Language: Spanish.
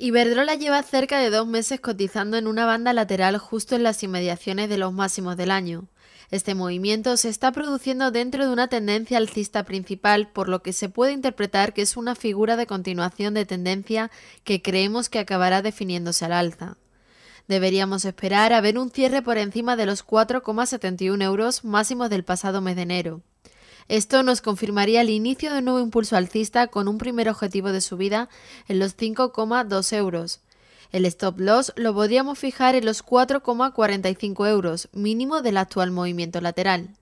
Iberdrola lleva cerca de dos meses cotizando en una banda lateral justo en las inmediaciones de los máximos del año. Este movimiento se está produciendo dentro de una tendencia alcista principal, por lo que se puede interpretar que es una figura de continuación de tendencia que creemos que acabará definiéndose al alza. Deberíamos esperar a ver un cierre por encima de los 4,71 euros máximos del pasado mes de enero. Esto nos confirmaría el inicio de un nuevo impulso alcista con un primer objetivo de subida en los 5,2 euros. El stop loss lo podríamos fijar en los 4,45 euros, mínimo del actual movimiento lateral.